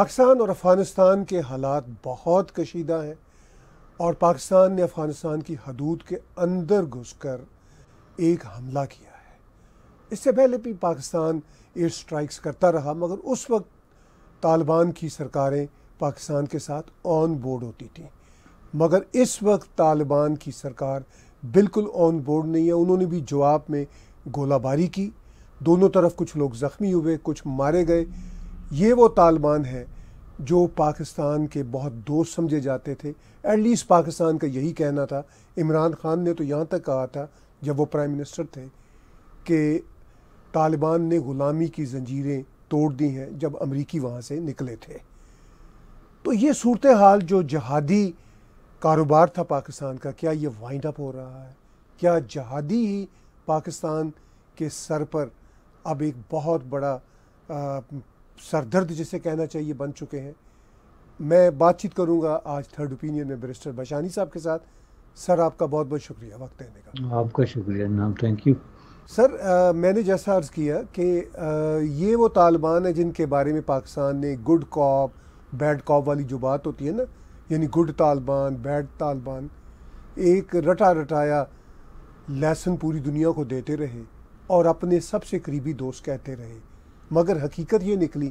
पाकिस्तान और अफ़गानिस्तान के हालात बहुत कशीदा हैं और पाकिस्तान ने अफ़गानिस्तान की हदूद के अंदर घुसकर एक हमला किया है इससे पहले भी पाकिस्तान एयर स्ट्राइक्स करता रहा मगर उस वक्त तालिबान की सरकारें पाकिस्तान के साथ ऑन बोर्ड होती थी मगर इस वक्त तालिबान की सरकार बिल्कुल ऑन बोर्ड नहीं है उन्होंने भी जवाब में गोलाबारी की दोनों तरफ कुछ लोग ज़ख्मी हुए कुछ मारे गए ये वो तालिबान हैं जो पाकिस्तान के बहुत दोस्त समझे जाते थे एटलीस्ट पाकिस्तान का यही कहना था इमरान खान ने तो यहाँ तक कहा था जब वो प्राइम मिनिस्टर थे कि तालिबान ने ग़ुलामी की जंजीरें तोड़ दी हैं जब अमरीकी वहाँ से निकले थे तो ये सूरत हाल जो जहादी कारोबार था पाकिस्तान का क्या ये वाइंड अप हो रहा है क्या जहादी ही पाकिस्तान के सर पर अब एक बहुत बड़ा आ, सरदर्द जिसे कहना चाहिए बन चुके हैं मैं बातचीत करूंगा आज थर्ड ओपिनियन में बैरिस्टर बशानी साहब के साथ सर आपका बहुत बहुत शुक्रिया वक्त देने का आपका शुक्रिया नाम थैंक यू सर आ, मैंने जैसा अर्ज़ किया कि ये वो तालिबान है जिनके बारे में पाकिस्तान ने गुड कॉप बैड कॉप वाली जो बात होती है ना यानी गुड तालिबान बैड तालिबान एक रटा रटाया लेसन पूरी दुनिया को देते रहे और अपने सबसे करीबी दोस्त कहते रहे मगर हकीकत ये निकली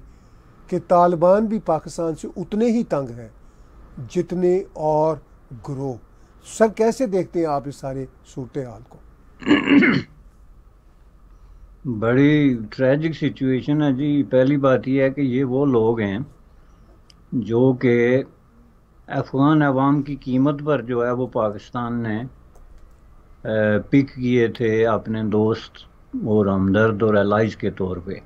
कि तालिबान भी पाकिस्तान से उतने ही तंग हैं जितने और ग्रोह सर कैसे देखते हैं आप इस सारे सूरत हाल को बड़ी ट्रैजिक सिचुएशन है जी पहली बात यह है कि ये वो लोग हैं जो कि अफ़गान अवाम की कीमत पर जो है वो पाकिस्तान ने पिक किए थे अपने दोस्त और हमदर्द और एलाइज के तौर पे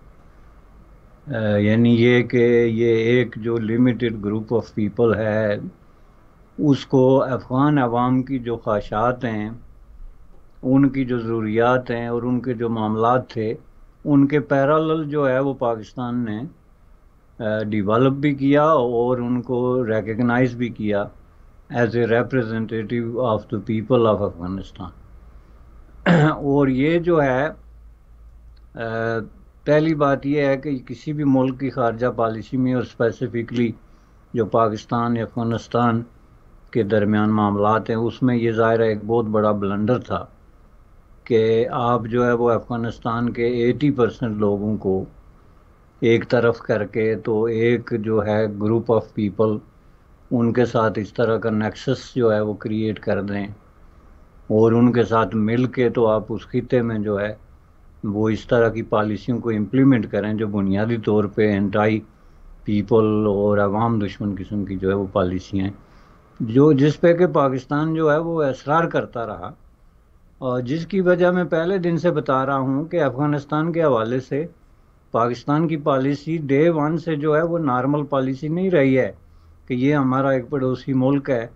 यानी ये कि ये एक जो लिमिटेड ग्रुप ऑफ पीपल है उसको अफ़गान आवाम की जो ख्वाहत हैं उनकी जो ज़रूरियात हैं और उनके जो मामला थे उनके पैराल जो है वो पाकिस्तान ने डिवेलप भी किया और उनको रिकगनाइज भी किया as a representative of the people of Afghanistan और ये जो है पहली बात यह है कि किसी भी मुल्क की खारजा पॉलिसी में और स्पेसिफिकली जो पाकिस्तान या अफगानिस्तान के दरमियान मामला हैं उसमें ये ज़ाहिर एक बहुत बड़ा ब्लंडर था कि आप जो है वो अफ़गानिस्तान के 80 परसेंट लोगों को एक तरफ करके तो एक जो है ग्रुप ऑफ पीपल उनके साथ इस तरह का नेक्सस जो है वो क्रिएट कर दें और उनके साथ मिल के तो आप उस खिते में जो है वो इस तरह की पॉलिसियों को इम्प्लीमेंट करें जो बुनियादी तौर पे एंटाई पीपल और अवाम दुश्मन किस्म की जो है वो पॉलिसियाँ हैं जो जिस पे कि पाकिस्तान जो है वो इसरार करता रहा और जिसकी वजह मैं पहले दिन से बता रहा हूँ कि अफ़गानिस्तान के हवाले से पाकिस्तान की पॉलिसी डे वन से जो है वो नॉर्मल पॉलिसी नहीं रही है कि ये हमारा एक पड़ोसी मुल्क है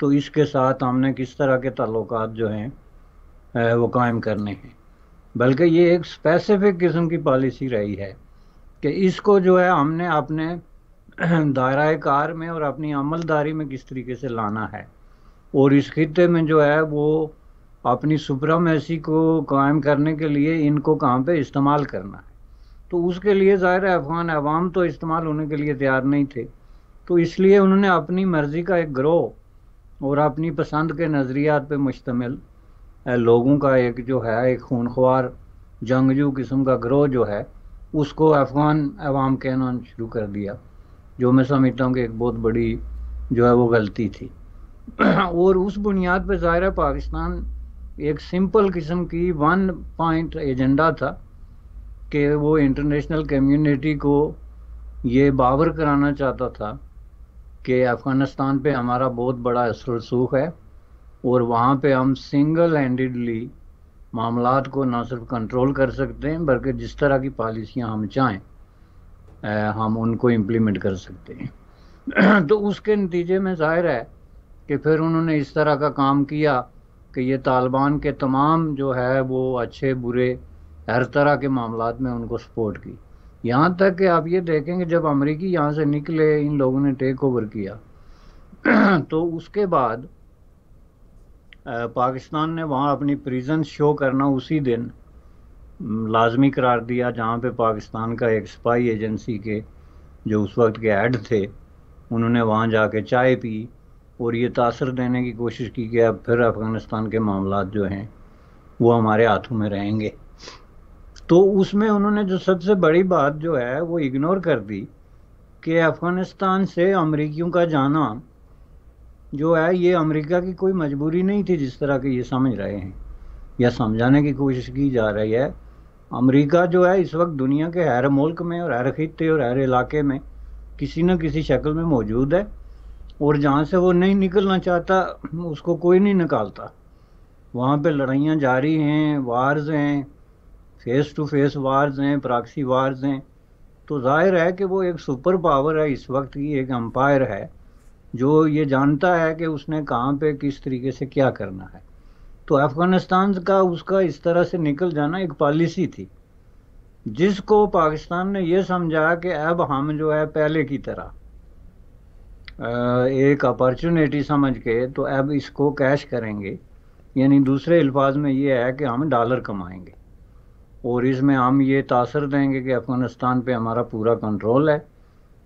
तो इसके साथ हमने किस तरह के तल्लक जो हैं वो कायम करने हैं बल्कि ये एक स्पेसिफिक किस्म की पॉलिसी रही है कि इसको जो है हमने अपने दायरा कार में और अपनी अमलदारी में किस तरीके से लाना है और इस खत्े में जो है वो अपनी सुप्रामेसी को कायम करने के लिए इनको कहाँ पे इस्तेमाल करना है तो उसके लिए ज़ाहिर अफगान अवाम तो इस्तेमाल होने के लिए तैयार नहीं थे तो इसलिए उन्होंने अपनी मर्ज़ी का एक ग्रोह और अपनी पसंद के नज़रियात पर मुश्तमिल लोगों का एक जो है एक खूनख्वार जंगजू किस्म का ग्रोह जो है उसको अफगान अवाम कहना शुरू कर दिया जो मैं समझता हूँ कि एक बहुत बड़ी जो है वो गलती थी और उस बुनियाद पर ज़ाहिर है पाकिस्तान एक सिंपल किस्म की वन पॉइंट एजेंडा था कि वो इंटरनेशनल कम्युनिटी को ये बावर कराना चाहता था कि अफ़गानिस्तान पे हमारा बहुत बड़ा रसूख है और वहाँ पे हम सिंगल हैंडेडली मामला को ना सिर्फ कंट्रोल कर सकते हैं बल्कि जिस तरह की पॉलिसियाँ हम चाहें हम उनको इम्प्लीमेंट कर सकते हैं तो उसके नतीजे में ज़ाहिर है कि फिर उन्होंने इस तरह का काम किया कि ये तालिबान के तमाम जो है वो अच्छे बुरे हर तरह के मामला में उनको सपोर्ट की यहाँ तक कि आप ये देखेंगे जब अमरीकी यहाँ से निकले इन लोगों ने टेक ओवर किया तो उसके बाद पाकिस्तान ने वहाँ अपनी प्रिजेंस शो करना उसी दिन लाजमी करार दिया जहाँ पे पाकिस्तान का एक स्पाई एजेंसी के जो उस वक्त के हेड थे उन्होंने वहाँ जाके चाय पी और ये तासर देने की कोशिश की कि अब फिर अफ़गानिस्तान के मामला जो हैं वो हमारे हाथों में रहेंगे तो उसमें उन्होंने जो सबसे बड़ी बात जो है वो इग्नोर कर दी कि अफ़गानिस्तान से अमरीकियों का जाना जो है ये अमेरिका की कोई मजबूरी नहीं थी जिस तरह के ये समझ रहे हैं या समझाने की कोशिश की जा रही है अमेरिका जो है इस वक्त दुनिया के हर मुल्क में और हर खत्े और हर इलाके में किसी न किसी शक्ल में मौजूद है और जहाँ से वो नहीं निकलना चाहता उसको कोई नहीं निकालता वहाँ पे लड़ाइयाँ जारी हैं वार्स हैं फेस टू फेस वार्स हैं प्राक्सी वार्स हैं तो जाहिर है कि वो एक सुपर पावर है इस वक्त की एक अम्पायर है जो ये जानता है कि उसने कहाँ पे किस तरीके से क्या करना है तो अफ़गानिस्तान का उसका इस तरह से निकल जाना एक पॉलिसी थी जिसको पाकिस्तान ने यह समझा कि अब हम जो है पहले की तरह एक अपॉर्चुनिटी समझ के तो अब इसको कैश करेंगे यानी दूसरे अल्फाज में ये है कि हम डॉलर कमाएंगे और इसमें हम ये तासर देंगे कि अफ़गानिस्तान पे हमारा पूरा कंट्रोल है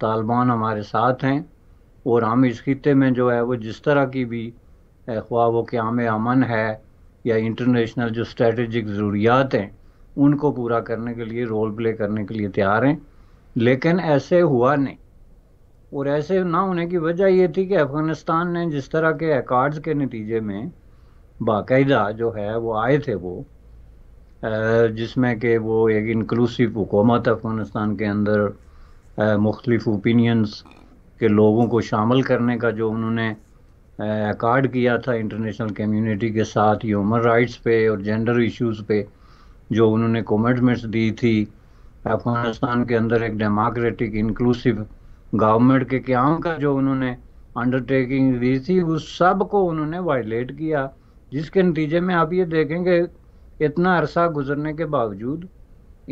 तालिबान हमारे साथ हैं और हम इस खत्े में जो है वो जिस तरह की भी ख्वा वो क्याम अमन है या इंटरनेशनल जो स्ट्रेटजिक ज़रूरियात हैं उनको पूरा करने के लिए रोल प्ले करने के लिए तैयार हैं लेकिन ऐसे हुआ नहीं और ऐसे ना होने की वजह ये थी कि अफ़गानिस्तान ने जिस तरह के एकार्ड्स के नतीजे में बाकायदा जो है वो आए थे वो जिसमें कि वो एक इंक्लूसिव हुकूमत अफ़गानिस्तान के अंदर मुख्तलिफ ओपिनियंस के लोगों को शामिल करने का जो उन्होंने अकार्ड किया था इंटरनेशनल कम्युनिटी के साथ ह्यूमन राइट्स पे और जेंडर इश्यूज पे जो उन्होंने कमिटमेंट्स दी थी अफगानिस्तान के अंदर एक डेमोक्रेटिक इंक्लूसिव गवर्नमेंट के क्याम का जो उन्होंने अंडरटेकिंग दी थी उस सब को उन्होंने वायलेट किया जिसके नतीजे में आप ये देखेंगे इतना अरसा गुजरने के बावजूद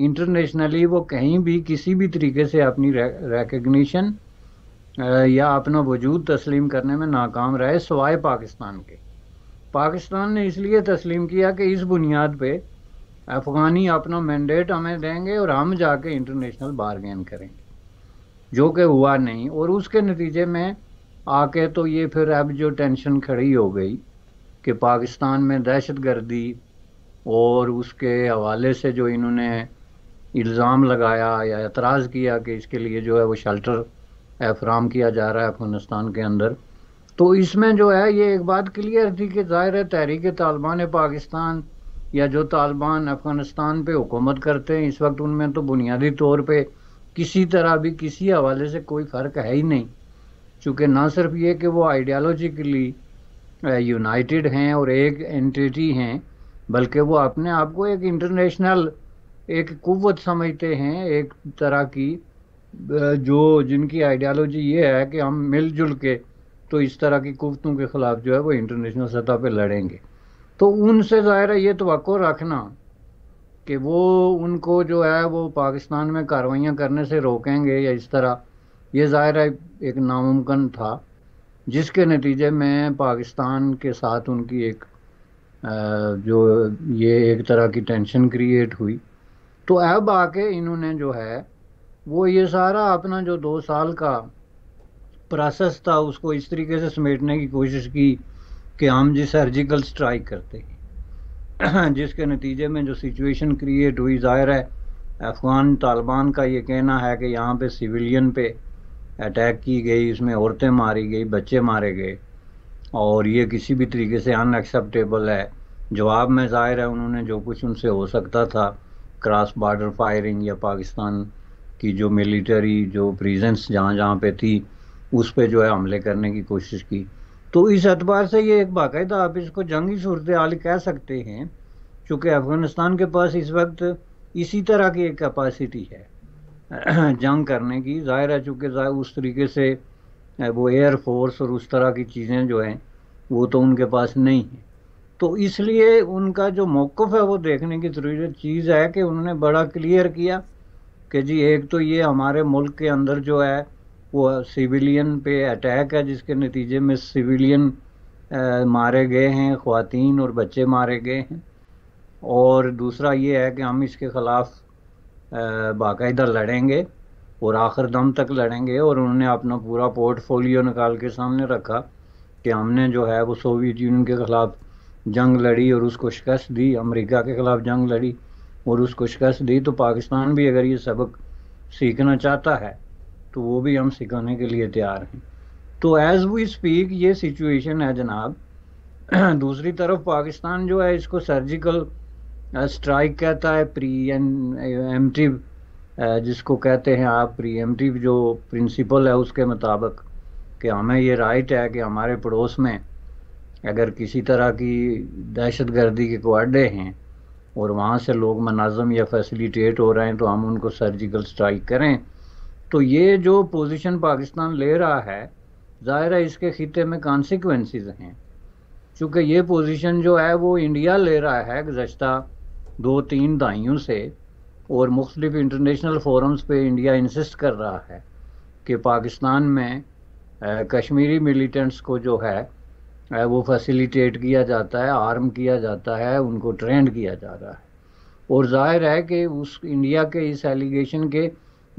इंटरनेशनली वो कहीं भी किसी भी तरीके से अपनी रेकग्निशन या अपना वजूद तस्लीम करने में नाकाम रहे सवाए पाकिस्तान के पाकिस्तान ने इसलिए तस्लीम किया कि इस बुनियाद पे अफ़गानी अपना मैंडेट हमें देंगे और हम जाके इंटरनेशनल बारगेन करेंगे जो कि हुआ नहीं और उसके नतीजे में आके तो ये फिर अब जो टेंशन खड़ी हो गई कि पाकिस्तान में दहशत गर्दी और उसके हवाले से जो इन्होंने इल्ज़ाम लगाया या एतराज़ किया कि इसके लिए जो है वो शेल्टर एहराम किया जा रहा है अफगानिस्तान के अंदर तो इसमें जो है ये एक बात क्लियर थी कि ज़ाहिर है तहरीक तालिबान पाकिस्तान या जो तालिबान अफगानिस्तान पे हुकूमत करते हैं इस वक्त उनमें तो बुनियादी तौर पे किसी तरह भी किसी हवाले से कोई फ़र्क है ही नहीं चूँकि ना सिर्फ ये कि वो आइडियालॉजिकली यूनाइटेड हैं और एक एंटिटी हैं बल्कि वो अपने आप को एक इंटरनेशनल एक कुत समझते हैं एक तरह की जो जिनकी आइडियालॉजी ये है कि हम मिलजुल के तो इस तरह की कुवतों के ख़िलाफ़ जो है वो इंटरनेशनल सतह पे लड़ेंगे तो उनसे ज़ाहिर है ये तो रखना कि वो उनको जो है वो पाकिस्तान में कार्रवाइयाँ करने से रोकेंगे या इस तरह ये ज़ाहिर है एक नामुमकन था जिसके नतीजे में पाकिस्तान के साथ उनकी एक जो ये एक तरह की टेंशन क्रिएट हुई तो अब आके इन्होंने जो है वो ये सारा अपना जो दो साल का प्रोसेस था उसको इस तरीके से समेटने की कोशिश की कि हम जी सर्जिकल स्ट्राइक करते हैं जिसके नतीजे में जो सिचुएशन क्रिएट हुई जाहिर है अफ़गान तालिबान का ये कहना है कि यहाँ पे सिविलियन पे अटैक की गई इसमें औरतें मारी गई बच्चे मारे गए और ये किसी भी तरीके से अनएक्सेप्टेबल है जवाब में ज़ाहिर है उन्होंने जो कुछ उनसे हो सकता था क्रॉस बॉर्डर फायरिंग या पाकिस्तान कि जो मिलिट्री जो प्रिजेंस जहाँ जहाँ पे थी उस पर जो है हमले करने की कोशिश की तो इस एतबार से ये एक बाकायदा आप इसको जंगी सूरत हाल कह सकते हैं चूँकि अफ़गानिस्तान के पास इस वक्त इसी तरह की एक कैपेसिटी है जंग करने की जाहिर है चूँकि उस तरीके से वो एयर फोर्स और उस तरह की चीज़ें जो हैं वो तो उनके पास नहीं है तो इसलिए उनका जो मौक़ है वो देखने की ज़रूरत चीज़ है कि उन्होंने बड़ा क्लियर किया कि जी एक तो ये हमारे मुल्क के अंदर जो है वो सिविलियन पे अटैक है जिसके नतीजे में सिविलियन मारे गए हैं ख़वातीन और बच्चे मारे गए हैं और दूसरा ये है कि हम इसके ख़िलाफ़ बाकायदा लड़ेंगे और आखिर दम तक लड़ेंगे और उन्होंने अपना पूरा पोर्टफोलियो निकाल के सामने रखा कि हमने जो है वो सोवियत यूनियन के ख़िलाफ़ जंग लड़ी और उसको शिकस्त दी अमेरिका के ख़िलाफ़ जंग लड़ी और उसको शिकस्त दी तो पाकिस्तान भी अगर ये सबक सीखना चाहता है तो वो भी हम सिखाने के लिए तैयार हैं तो एज़ वी स्पीक ये सिचुएशन है जनाब दूसरी तरफ पाकिस्तान जो है इसको सर्जिकल स्ट्राइक uh, कहता है प्री एन एम जिसको कहते हैं आप प्री एमटिव जो प्रिंसिपल है उसके मुताबिक कि हमें ये राइट है कि हमारे पड़ोस में अगर किसी तरह की दहशत गर्दी के कोडे हैं और वहाँ से लोग मनाजम या फैसिलिटेट हो रहे हैं तो हम उनको सर्जिकल स्ट्राइक करें तो ये जो पोजीशन पाकिस्तान ले रहा है ज़ाहिर है इसके खिते में कॉन्सिक्वेंसेस हैं चूँकि ये पोजीशन जो है वो इंडिया ले रहा है गुज्त दो तीन दहाइयों से और मुख्तफ इंटरनेशनल फोरम्स पे इंडिया इंसिस्ट कर रहा है कि पाकिस्तान में कश्मीरी मिलिटेंट्स को जो है वो फैसिलिटेट किया जाता है आर्म किया जाता है उनको ट्रेंड किया जा रहा है और जाहिर है कि उस इंडिया के इस एलिगेशन के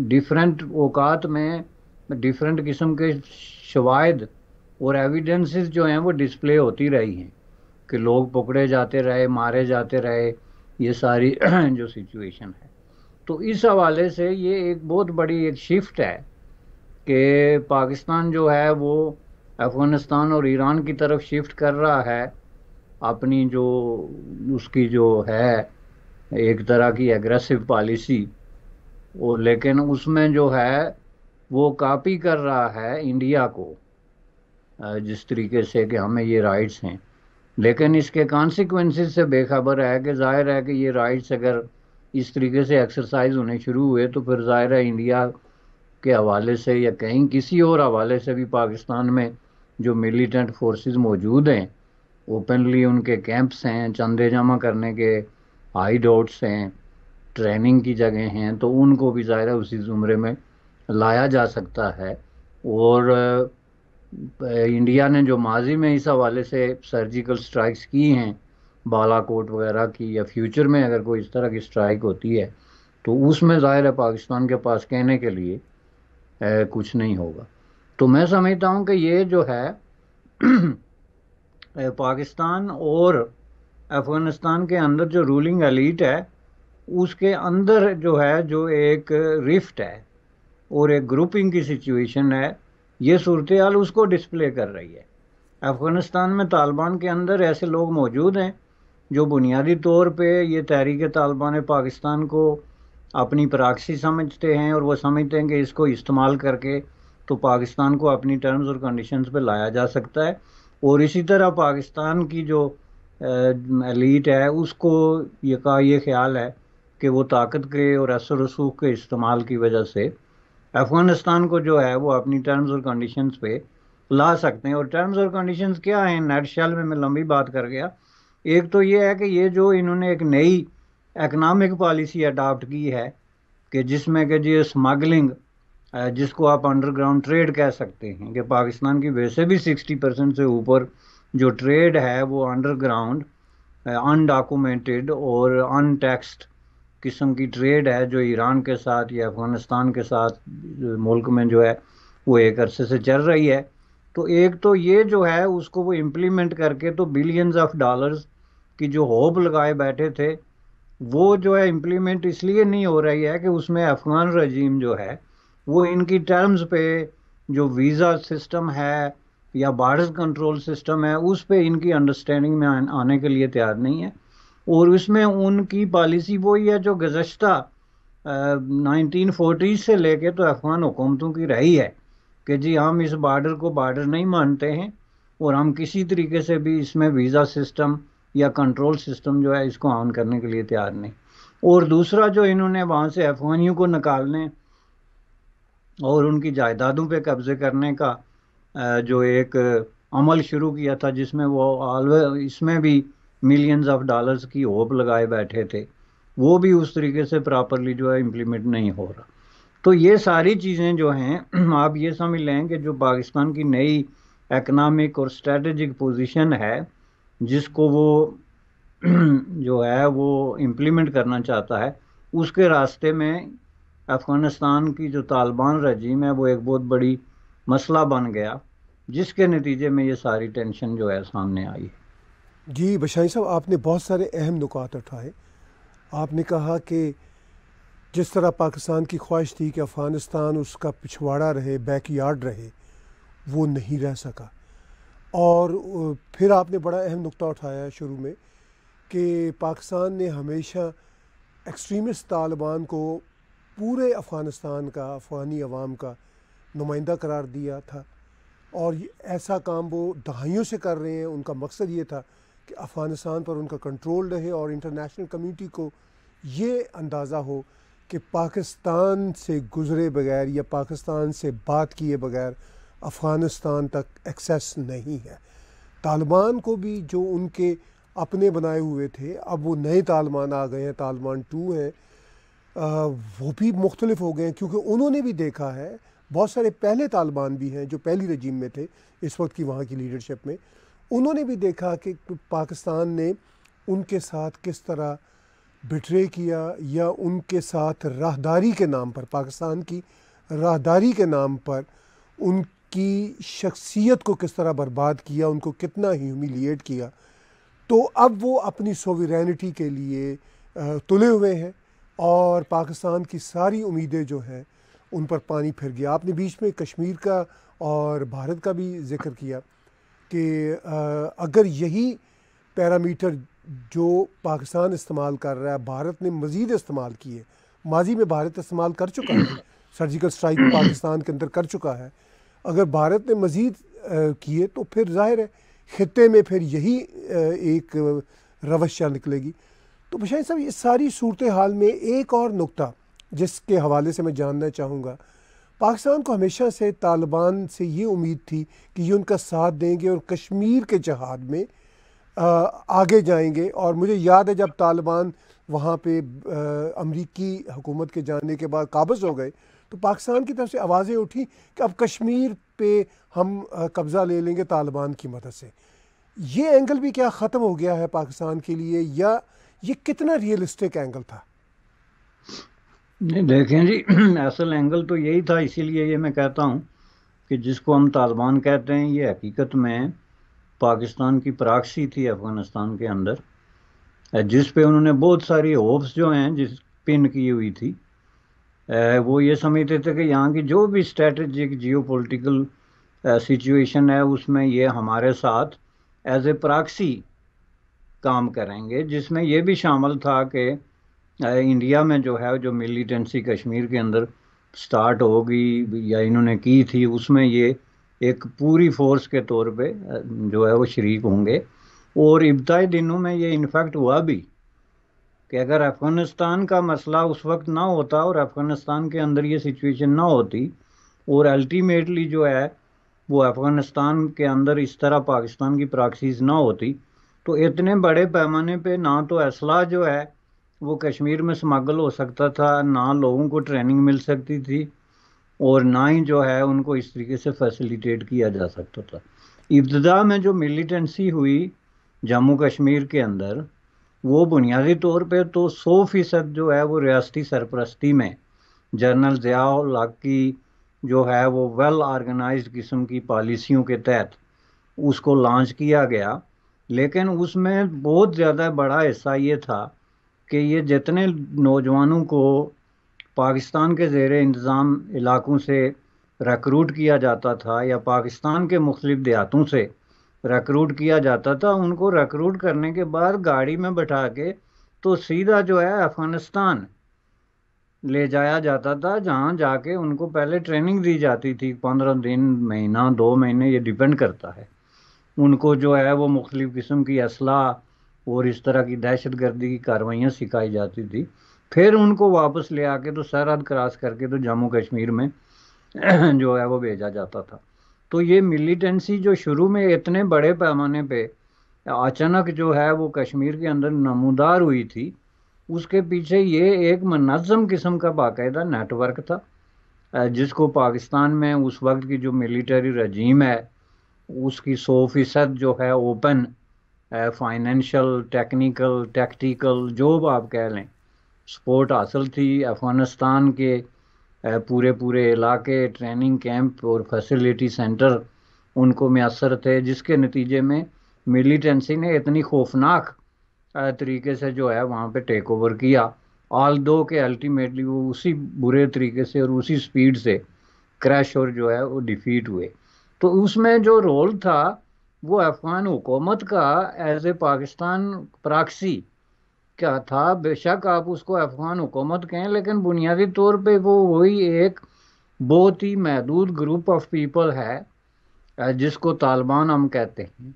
डिफरेंट औकात में डिफरेंट किस्म के शवाद और एविडेंसेस जो हैं वो डिस्प्ले होती रही हैं कि लोग पकड़े जाते रहे मारे जाते रहे ये सारी जो सिचुएशन है तो इस हवाले से ये एक बहुत बड़ी एक शिफ्ट है कि पाकिस्तान जो है वो अफ़गानिस्तान और ईरान की तरफ शिफ्ट कर रहा है अपनी जो उसकी जो है एक तरह की एग्रेसिव पॉलिसी वो लेकिन उसमें जो है वो कापी कर रहा है इंडिया को जिस तरीके से कि हमें ये राइट्स हैं लेकिन इसके कॉन्सिक्वेंसेस से बेखबर है कि जाहिर है कि ये राइट्स अगर इस तरीके से एक्सरसाइज होने शुरू हुए तो फिर ज़ाहिर है इंडिया के हवाले से या कहीं किसी और हवाले से भी पाकिस्तान में जो मिलिटेंट फोर्सेस मौजूद हैं ओपनली उनके कैंप्स हैं चंदे जमा करने के हाई डॉट्स हैं ट्रेनिंग की जगह हैं तो उनको भी ज़ाहिर है उसी ज़ुमरे में लाया जा सकता है और इंडिया ने जो माजी में इस हवाले से सर्जिकल स्ट्राइक्स की हैं बालाकोट वगैरह की या फ्यूचर में अगर कोई इस तरह की स्ट्राइक होती है तो उसमें ज़ाहिर है पाकिस्तान के पास कहने के लिए ए, कुछ नहीं होगा तो मैं समझता हूँ कि ये जो है पाकिस्तान और अफगानिस्तान के अंदर जो रूलिंग एलीट है उसके अंदर जो है जो एक रिफ्ट है और एक ग्रुपिंग की सिचुएशन है ये सूरत हाल उसको डिस्प्ले कर रही है अफ़गानिस्तान में तालिबान के अंदर ऐसे लोग मौजूद हैं जो बुनियादी तौर पे ये तहरीक तालिबान पाकिस्तान को अपनी प्राक्सी समझते हैं और वो समझते हैं कि इसको इस्तेमाल करके तो पाकिस्तान को अपनी टर्म्स और कंडीशंस पे लाया जा सकता है और इसी तरह पाकिस्तान की जो एलीट है उसको ये का ये ख्याल है कि वो ताकत के और असर रसूख के इस्तेमाल की वजह से अफ़गानिस्तान को जो है वो अपनी टर्म्स और कंडीशंस पे ला सकते हैं और टर्म्स और कंडीशंस क्या हैं नेट शेल में मैं लंबी बात कर गया एक तो ये है कि ये जो इन्होंने एक नई एकनॉमिक पॉलिसी अडाप्ट की है कि जिसमें कि जी स्मगलिंग जिसको आप अंडरग्राउंड ट्रेड कह सकते हैं कि पाकिस्तान की वैसे भी 60 परसेंट से ऊपर जो ट्रेड है वो अंडरग्राउंड अनडॉक्यूमेंटेड और अनटैक्सड किस्म की ट्रेड है जो ईरान के साथ या अफ़गानिस्तान के साथ मुल्क में जो है वो एक अरसे से चल रही है तो एक तो ये जो है उसको वो इम्प्लीमेंट करके तो बिलियंस ऑफ डॉलर्स की जो होप लगाए बैठे थे वो जो है इम्प्लीमेंट इसलिए नहीं हो रही है कि उसमें अफ़गान रजीम जो है वो इनकी टर्म्स पे जो वीज़ा सिस्टम है या बार्डर कंट्रोल सिस्टम है उस पे इनकी अंडरस्टैंडिंग में आने के लिए तैयार नहीं है और उसमें उनकी पॉलिसी वही है जो गुजशत नाइनटीन फोर्टीज से लेके तो अफगान हुकूमतों की रही है कि जी हम इस बार्डर को बार्डर नहीं मानते हैं और हम किसी तरीके से भी इसमें वीज़ा सिस्टम या कंट्रोल सिस्टम जो है इसको ऑन करने के लिए तैयार नहीं और दूसरा जो इन्होंने वहाँ से अफगानियों को निकालने और उनकी जायदादों पे कब्ज़े करने का जो एक अमल शुरू किया था जिसमें वो ऑलवे इसमें भी मिलियंस ऑफ डॉलर्स की होप लगाए बैठे थे वो भी उस तरीके से प्रॉपरली जो है इम्प्लीमेंट नहीं हो रहा तो ये सारी चीज़ें जो हैं आप ये समझ लें कि जो पाकिस्तान की नई इकनॉमिक और स्ट्रेटजिक पोजीशन है जिसको वो जो है वो इम्प्लीमेंट करना चाहता है उसके रास्ते में अफ़गानिस्तान की जो तालिबान रजीम है वो एक बहुत बड़ी मसला बन गया जिसके नतीजे में ये सारी टेंशन जो है सामने आई जी बशाई साहब आपने बहुत सारे अहम नुकात उठाए आपने कहा कि जिस तरह पाकिस्तान की ख्वाहिश थी कि अफ़गानिस्तान उसका पिछवाड़ा रहे बैक यार्ड रहे वो नहीं रह सका और फिर आपने बड़ा अहम नुकता उठाया शुरू में कि पाकिस्तान ने हमेशा एक्सट्रीमिस्ट तालिबान को पूरे अफ़गानिस्तान का अफ़गानी अवाम का नुमाइंदा करार दिया था और ऐसा काम वो दहाइयों से कर रहे हैं उनका मकसद ये था कि अफ़गानिस्तान पर उनका कंट्रोल रहे और इंटरनेशनल कम्यूनिटी को ये अंदाज़ा हो कि पाकिस्तान से गुज़रे बगैर या पाकिस्तान से बात किए बगैर अफ़गानिस्तान तक एक्सेस नहीं है तालिबान को भी जो उनके अपने बनाए हुए थे अब वो नए तालिबान आ गए हैं तालिबान टू हैं वो भी मुख्तलिफ हो गए हैं क्योंकि उन्होंने भी देखा है बहुत सारे पहले तालिबान भी हैं जो पहली रजीम में थे इस वक्त की वहाँ की लीडरशिप में उन्होंने भी देखा कि पाकिस्तान ने उनके साथ किस तरह बिट्रे किया या उनके साथ राहदारी के नाम पर पाकिस्तान की राहदारी के नाम पर उनकी शख्सियत को किस तरह बर्बाद किया उनको कितना ह्यूमिलिएट किया तो अब वो अपनी सोविनिटी के लिए तुले हुए हैं और पाकिस्तान की सारी उम्मीदें जो हैं उन पर पानी फिर गया आपने बीच में कश्मीर का और भारत का भी जिक्र किया कि अगर यही पैरामीटर जो पाकिस्तान इस्तेमाल कर रहा है भारत ने मज़ीद इस्तेमाल किए माजी में भारत इस्तेमाल कर चुका है सर्जिकल स्ट्राइक पाकिस्तान के अंदर कर चुका है अगर भारत ने मज़ीद किए तो फिर जाहिर है ख़त्े में फिर यही एक रवश निकलेगी तो बशाई साहब इस सारी सूरत हाल में एक और नुकता जिसके हवाले से मैं जानना चाहूँगा पाकिस्तान को हमेशा से तालिबान से ये उम्मीद थी कि ये उनका साथ देंगे और कश्मीर के जहाद में आ, आगे जाएंगे और मुझे याद है जब तालिबान वहाँ पे अमरीकी हुकूमत के जाने के बाद काबज हो गए तो पाकिस्तान की तरफ से आवाज़ें उठी कि अब कश्मीर पे हम कब्ज़ा ले लेंगे तालिबान की मदद से ये एंगल भी क्या ख़त्म हो गया है पाकिस्तान के लिए या ये कितना रियलिस्टिक एंगल था नहीं देखें जी असल एंगल तो यही था इसीलिए ये मैं कहता हूँ कि जिसको हम तालिबान कहते हैं ये हकीकत में पाकिस्तान की प्राक्सी थी अफ़गानिस्तान के अंदर जिस पे उन्होंने बहुत सारी होप्स जो हैं जिस पिन की हुई थी वो ये समझते थे कि यहाँ की जो भी स्ट्रेटजिक जियो पोलिटिकल सिचुएशन है उसमें ये हमारे साथ एज ए प्राक्सी काम करेंगे जिसमें ये भी शामिल था कि इंडिया में जो है जो मिलीटेंसी कश्मीर के अंदर स्टार्ट होगी या इन्होंने की थी उसमें ये एक पूरी फोर्स के तौर पे जो है वो शरीक होंगे और इब्तदाई दिनों में ये इनफैक्ट हुआ भी कि अगर अफ़गानिस्तान का मसला उस वक्त ना होता और अफ़गानिस्तान के अंदर ये सिचुएशन ना होती और अल्टीमेटली जो है वो अफ़गानिस्तान के अंदर इस तरह पाकिस्तान की प्राक्सीज ना होती तो इतने बड़े पैमाने पे ना तो असला जो है वो कश्मीर में स्मगल हो सकता था ना लोगों को ट्रेनिंग मिल सकती थी और ना ही जो है उनको इस तरीके से फैसिलिटेट किया जा सकता था इब्तदा में जो मिलिटेंसी हुई जम्मू कश्मीर के अंदर वो बुनियादी तौर पे तो सौ फीसद जो है वो रियासती सरपरस्ती में जनरल जयाल हक की जो है वो वेल ऑर्गेनाइज्ड किस्म की पॉलिसियों के तहत उसको लॉन्च किया गया लेकिन उसमें बहुत ज़्यादा बड़ा हिस्सा ये था कि ये जितने नौजवानों को पाकिस्तान के ज़ेर इंतज़ाम इलाकों से रिक्रूट किया जाता था या पाकिस्तान के मुख्त देहातों से रिक्रूट किया जाता था उनको रिक्रूट करने के बाद गाड़ी में बैठा के तो सीधा जो है अफ़गानिस्तान ले जाया जाता था जहाँ जाके उनको पहले ट्रेनिंग दी जाती थी पंद्रह दिन महीना दो महीने ये डिपेंड करता है उनको जो है वो मुख्तु किस्म की असलाह और इस तरह की दहशत गर्दी की कार्रवाइयाँ सिखाई जाती थी फिर उनको वापस ले आके तो सरहद क्रॉस करके तो जम्मू कश्मीर में जो है वो भेजा जाता था तो ये मिलिटेंसी जो शुरू में इतने बड़े पैमाने पे अचानक जो है वो कश्मीर के अंदर नमूदार हुई थी उसके पीछे ये एक मनज़म किस्म का बाकायदा नेटवर्क था जिसको पाकिस्तान में उस वक्त की जो मिलिट्री रजीम है उसकी सौ फीसद जो है ओपन फाइनेंशियल टेक्निकल टैक्टिकल जो भी आप कह लें सपोर्ट हासिल थी अफ़गानिस्तान के पूरे पूरे इलाके ट्रेनिंग कैंप और फैसिलिटी सेंटर उनको मैसर थे जिसके नतीजे में मिलिटेंसी ने इतनी खौफनाक तरीके से जो है वहाँ पे टेक ओवर किया ऑल दो के अल्टीमेटली वो उसी बुरे तरीके से और उसी स्पीड से क्रैश और जो है वो डिफीट हुए तो उसमें जो रोल था वो अफगान हुकूमत का एज ए पाकिस्तान प्राक्सी क्या था बेशक आप उसको अफगान हुकूमत कहें लेकिन बुनियादी तौर पे वो वही एक बहुत ही महदूद ग्रुप ऑफ पीपल है जिसको तालिबान हम कहते हैं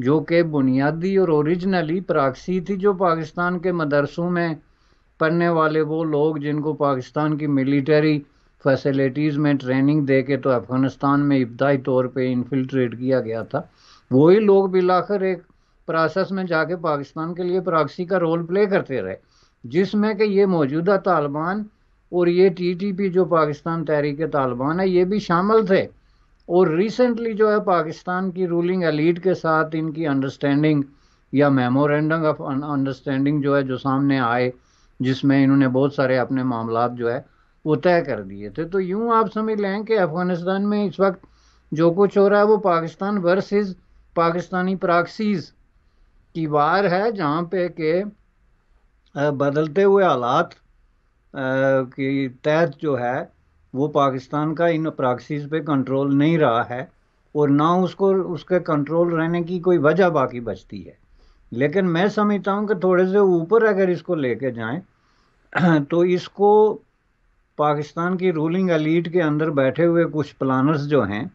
जो कि बुनियादी और ओरिजिनली प्राक्सी थी जो पाकिस्तान के मदरसों में पढ़ने वाले वो लोग जिनको पाकिस्तान की मिलिट्री फैसिलिटीज़ में ट्रेनिंग दे के तो अफ़गानिस्तान में इब्तदाई तौर पे इन्फिल्ट्रेट किया गया था वही लोग बिलाखिर एक प्रोसेस में जाके पाकिस्तान के लिए प्राक्सी का रोल प्ले करते रहे जिसमें कि ये मौजूदा तालिबान और ये टी टी पी जो पाकिस्तान तहरीक तालिबान है ये भी शामिल थे और रिसेंटली जो है पाकिस्तान की रूलिंग एलीट के साथ इनकी अंडरस्टैंडिंग या मेमोरेंडम ऑफ अंडरस्टैंडिंग जो है जो सामने आए जिसमें इन्होंने बहुत सारे अपने मामला जो है वो तय कर दिए थे तो यूँ आप समझ लें कि अफ़गानिस्तान में इस वक्त जो कुछ हो रहा है वो पाकिस्तान वर्सेस पाकिस्तानी प्राक्सीज की वार है जहाँ पे के बदलते हुए हालात की तहत जो है वो पाकिस्तान का इन प्राक्सीज पे कंट्रोल नहीं रहा है और ना उसको उसके कंट्रोल रहने की कोई वजह बाकी बचती है लेकिन मैं समझता हूँ कि थोड़े से ऊपर अगर इसको लेके जाएं तो इसको पाकिस्तान की रूलिंग एलीट के अंदर बैठे हुए कुछ प्लानर्स जो हैं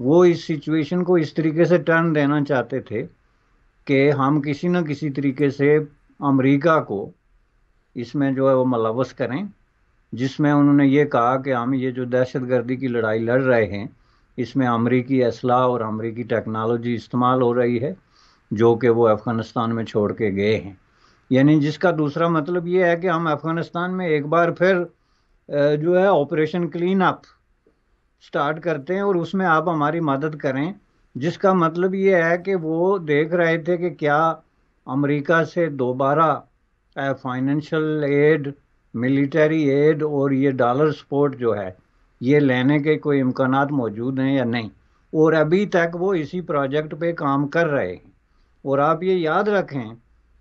वो इस सिचुएशन को इस तरीके से टर्न देना चाहते थे कि हम किसी न किसी तरीके से अमेरिका को इसमें जो है वो मलवस करें जिसमें उन्होंने ये कहा कि हम ये जो दहशत गर्दी की लड़ाई लड़ रहे हैं इसमें अमरीकी असलाह और अमरीकी टेक्नोलॉजी इस्तेमाल हो रही है जो कि वो अफ़गानिस्तान में छोड़ के गए हैं यानी जिसका दूसरा मतलब ये है कि हम अफ़गानिस्तान में एक बार फिर जो है ऑपरेशन क्लीन अप स्टार्ट करते हैं और उसमें आप हमारी मदद करें जिसका मतलब ये है कि वो देख रहे थे कि क्या अमेरिका से दोबारा फाइनेंशियल एड मिलिट्री एड और ये डॉलर सपोर्ट जो है ये लेने के कोई इम्कान मौजूद हैं या नहीं और अभी तक वो इसी प्रोजेक्ट पे काम कर रहे हैं और आप ये याद रखें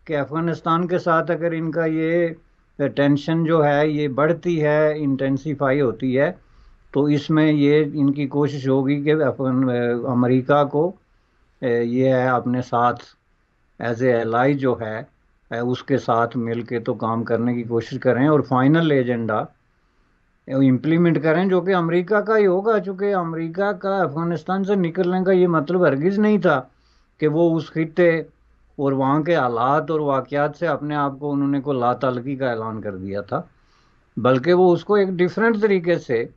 कि अफ़गानिस्तान के साथ अगर इनका ये टेंशन जो है ये बढ़ती है इंटेंसीफाई होती है तो इसमें ये इनकी कोशिश होगी कि अफगान अमेरिका को ये है अपने साथ एज ए एलाई जो है उसके साथ मिल के तो काम करने की कोशिश करें और फाइनल एजेंडा इम्प्लीमेंट करें जो कि अमेरिका का ही होगा चूँकि अमेरिका का अफगानिस्तान से निकलने का ये मतलब हरगिज़ नहीं था कि वो उस खत्े और वहाँ के हालात और वाक़ात से अपने आप को उन्होंने को ला तलकी का ऐलान कर दिया था बल्कि वो उसको एक डिफरेंट तरीके से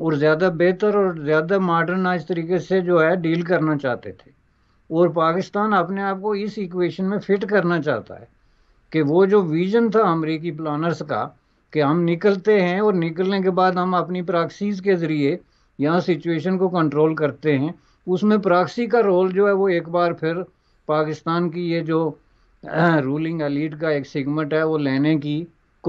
और ज़्यादा बेहतर और ज़्यादा मॉडर्नाइज तरीके से जो है डील करना चाहते थे और पाकिस्तान अपने आप को इस इक्वेशन में फिट करना चाहता है कि वो जो विजन था अमरीकी प्लानर्स का कि हम निकलते हैं और निकलने के बाद हम अपनी प्राक्सीज के ज़रिए यहाँ सिचुएशन को कंट्रोल करते हैं उसमें प्राक्सी का रोल जो है वो एक बार फिर पाकिस्तान की ये जो रूलिंग अलीट का एक सिगमेंट है वो लेने की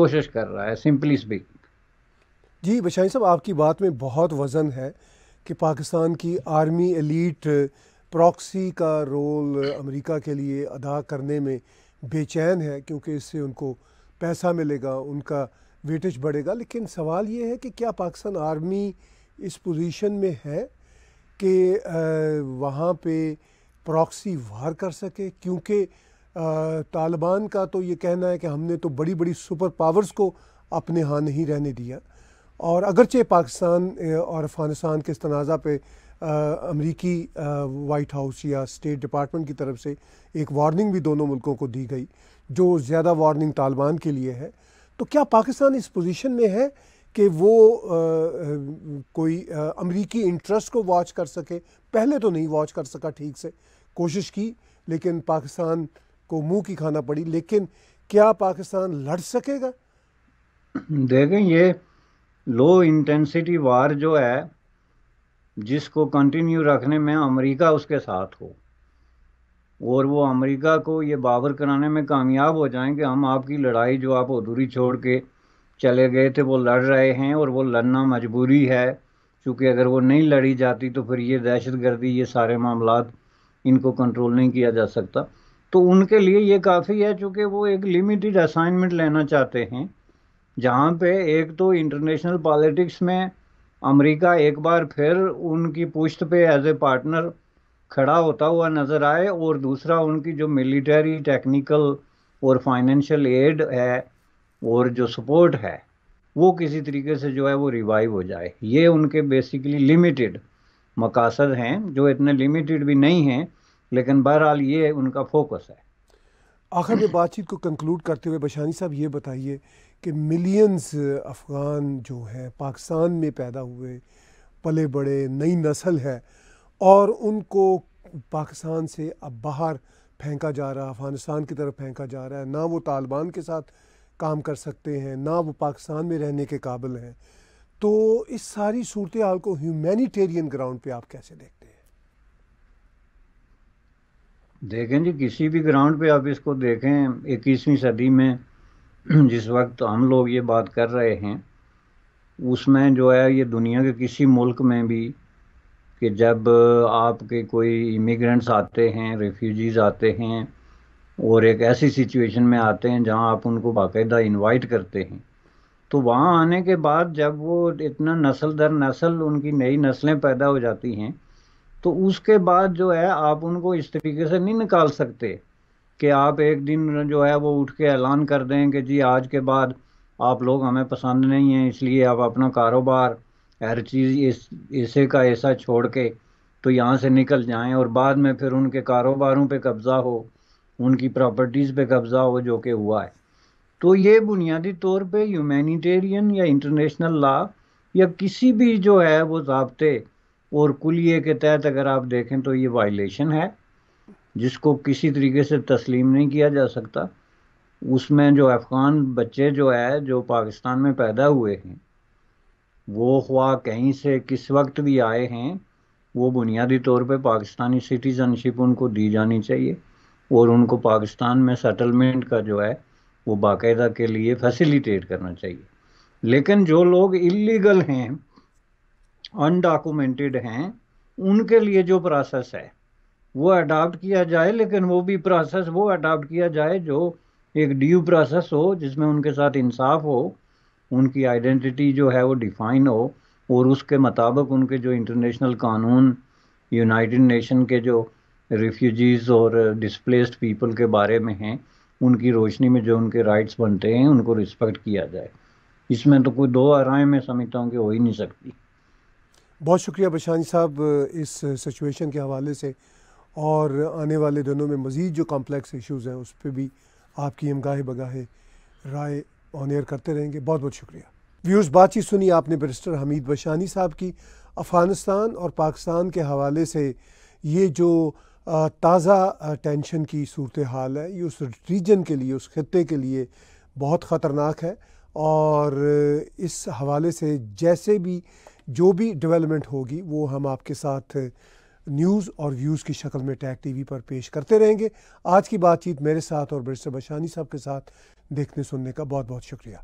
कोशिश कर रहा है सिंपली स्पीकिंग जी बशाई साहब आपकी बात में बहुत वज़न है कि पाकिस्तान की आर्मी एलीट प्रॉक्सी का रोल अमेरिका के लिए अदा करने में बेचैन है क्योंकि इससे उनको पैसा मिलेगा उनका वेटेज बढ़ेगा लेकिन सवाल ये है कि क्या पाकिस्तान आर्मी इस पोजीशन में है कि वहाँ पे प्रॉक्सी वार कर सके क्योंकि तालिबान का तो ये कहना है कि हमने तो बड़ी बड़ी सुपर पावर्स को अपने यहाँ नहीं रहने दिया और अगरचे पाकिस्तान और अफ़गानिस्तान के इस तनाज़ा पर अमरीकी वाइट हाउस या स्टेट डिपार्टमेंट की तरफ से एक वार्निंग भी दोनों मुल्कों को दी गई जो ज़्यादा वार्निंग तालिबान के लिए है तो क्या पाकिस्तान इस पोजीशन में है कि वो आ, कोई अमरीकी इंटरेस्ट को वॉच कर सके पहले तो नहीं वॉच कर सका ठीक से कोशिश की लेकिन पाकिस्तान को मुंह की खाना पड़ी लेकिन क्या पाकिस्तान लड़ सकेगा देखें ये लो इंटेंसिटी वार जो है जिसको कंटिन्यू रखने में अमेरिका उसके साथ हो और वो अमेरिका को ये बाबर कराने में कामयाब हो जाएं कि हम आपकी लड़ाई जो आप अधूरी छोड़ के चले गए थे वो लड़ रहे हैं और वो लड़ना मजबूरी है क्योंकि अगर वो नहीं लड़ी जाती तो फिर ये दहशत गर्दी ये सारे मामला इनको कंट्रोल नहीं किया जा सकता तो उनके लिए ये काफ़ी है चूँकि वो एक लिमिटेड असाइनमेंट लेना चाहते हैं जहाँ पे एक तो इंटरनेशनल पॉलिटिक्स में अमेरिका एक बार फिर उनकी पुश्त पे एज ए पार्टनर खड़ा होता हुआ नज़र आए और दूसरा उनकी जो मिलिटरी टेक्निकल और फाइनेंशियल एड है और जो सपोर्ट है वो किसी तरीके से जो है वो रिवाइव हो जाए ये उनके बेसिकली लिमिटेड मकासद हैं जो इतने लिमिटेड भी नहीं हैं लेकिन बहरहाल ये उनका फोकस है आखिर में बातचीत को कंक्लूड करते हुए बशानी साहब ये बताइए कि मिलियंस अफ़गान जो हैं पाकिस्तान में पैदा हुए पले बड़े नई नस्ल है और उनको पाकिस्तान से अब बाहर फेंका जा रहा है अफ़गानिस्तान की तरफ फेंका जा रहा है ना वो तालिबान के साथ काम कर सकते हैं ना वो पाकिस्तान में रहने के काबिल हैं तो इस सारी सूरत हाल को ह्यूमैनिटेरियन ग्राउंड पे आप कैसे देखें देखें जी किसी भी ग्राउंड पे आप इसको देखें इक्कीसवीं सदी में जिस वक्त हम लोग ये बात कर रहे हैं उसमें जो है ये दुनिया के किसी मुल्क में भी कि जब आपके कोई इमिग्रेंट्स आते हैं रेफ्यूजीज़ आते हैं और एक ऐसी सिचुएशन में आते हैं जहां आप उनको बाकायदा इनवाइट करते हैं तो वहां आने के बाद जब वो इतना नस्ल दर नस्ल उनकी नई नस्लें पैदा हो जाती हैं तो उसके बाद जो है आप उनको इस तरीके से नहीं निकाल सकते कि आप एक दिन जो है वो उठ के ऐलान कर दें कि जी आज के बाद आप लोग हमें पसंद नहीं हैं इसलिए आप अपना कारोबार हर चीज़ इस ऐसे का ऐसा छोड़ के तो यहाँ से निकल जाएं और बाद में फिर उनके कारोबारों पे कब्ज़ा हो उनकी प्रॉपर्टीज़ पे कब्ज़ा हो जो कि हुआ है तो ये बुनियादी तौर पे ह्यूमैनिटेरियन या इंटरनेशनल लॉ या किसी भी जो है वो जबते और कुलिये के तहत अगर आप देखें तो ये वायलेशन है जिसको किसी तरीके से तस्लीम नहीं किया जा सकता उसमें जो अफ़गान बच्चे जो है जो पाकिस्तान में पैदा हुए हैं वो ख्वा कहीं से किस वक्त भी आए हैं वो बुनियादी तौर पे पाकिस्तानी सिटीज़नशिप उनको दी जानी चाहिए और उनको पाकिस्तान में सेटलमेंट का जो है वो बाकायदा के लिए फैसिलिटेट करना चाहिए लेकिन जो लोग इलीगल हैं अनडॉक्यूमेंटेड हैं उनके लिए जो प्रोसेस है वो अडॉप्ट किया जाए लेकिन वो भी प्रोसेस वो अडॉप्ट किया जाए जो एक ड्यू प्रोसेस हो जिसमें उनके साथ इंसाफ हो उनकी आइडेंटिटी जो है वो डिफाइन हो और उसके मुताबिक उनके जो इंटरनेशनल कानून यूनाइटेड नेशन के जो रिफ्यूजीज़ और डिस्प्लेस्ड पीपल के बारे में हैं उनकी रोशनी में जो उनके राइट्स बनते हैं उनको रिस्पेक्ट किया जाए इसमें तो कोई दो राय मैं समझता हूँ कि हो ही नहीं सकती बहुत शुक्रिया बशानी साहब इस सिचुएशन के हवाले से और आने वाले दिनों में मज़ीद जो कॉम्प्लेक्स इश्यूज़ हैं उस पर भी आपकी हम गाहे बगाहे राय ऑन एयर करते रहेंगे बहुत बहुत शुक्रिया व्यूज़ बातचीत सुनी आपने बरिस्टर हमीद बशानी साहब की अफ़गानिस्तान और पाकिस्तान के हवाले से ये जो ताज़ा टेंशन की सूरत हाल है ये उस रीजन के लिए उस खत्े के लिए बहुत ख़तरनाक है और इस हवाले से जैसे भी जो भी डेवलपमेंट होगी वो हम आपके साथ न्यूज़ और व्यूज़ की शक्ल में टैग टीवी पर पेश करते रहेंगे आज की बातचीत मेरे साथ और बिरसर बशानी साहब के साथ देखने सुनने का बहुत बहुत शुक्रिया